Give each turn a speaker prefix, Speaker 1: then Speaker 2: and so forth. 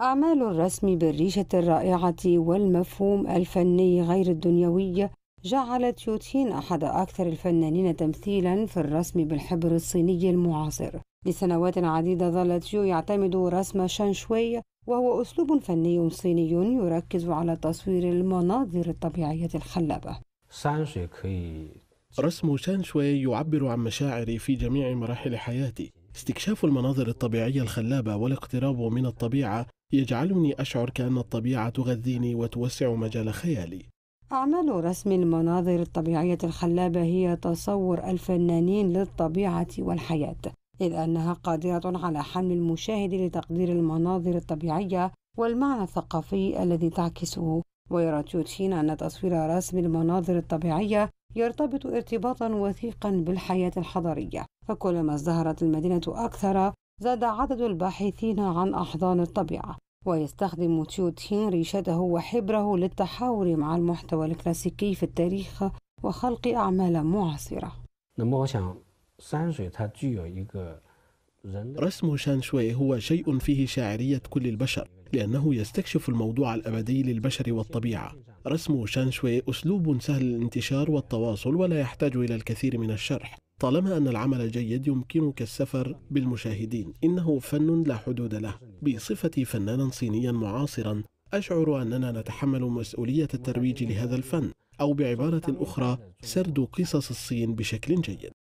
Speaker 1: أعمال الرسم بالريشة الرائعة والمفهوم الفني غير الدنيوي جعلت يوتين أحد أكثر الفنانين تمثيلا في الرسم بالحبر الصيني المعاصر لسنوات عديدة ظلت يو يعتمد رسم شانشوي وهو أسلوب فني صيني يركز على تصوير المناظر الطبيعية
Speaker 2: الخلابة رسم شانشوي يعبر عن مشاعري في جميع مراحل حياتي استكشاف المناظر الطبيعية الخلابة والاقتراب من الطبيعة يجعلني أشعر كأن الطبيعة تغذيني وتوسع مجال خيالي
Speaker 1: أعمال رسم المناظر الطبيعية الخلابة هي تصور الفنانين للطبيعة والحياة إذ أنها قادرة على حمل المشاهد لتقدير المناظر الطبيعية والمعنى الثقافي الذي تعكسه ويرى تيوتشين أن تصوير رسم المناظر الطبيعية يرتبط ارتباطا وثيقا بالحياة الحضرية فكلما ازدهرت المدينة أكثر زاد عدد الباحثين عن أحضان الطبيعة ويستخدم تيوتين ريشته وحبره للتحاور مع المحتوى الكلاسيكي في التاريخ وخلق أعمال معاصرة
Speaker 2: رسم شانشوي هو شيء فيه شاعرية كل البشر لأنه يستكشف الموضوع الأبدي للبشر والطبيعة رسم شانشوي أسلوب سهل الانتشار والتواصل ولا يحتاج إلى الكثير من الشرح طالما أن العمل الجيد يمكنك السفر بالمشاهدين إنه فن لا حدود له بصفتي فنانا صينيا معاصرا أشعر أننا نتحمل مسؤولية الترويج لهذا الفن أو بعبارة أخرى سرد قصص الصين بشكل جيد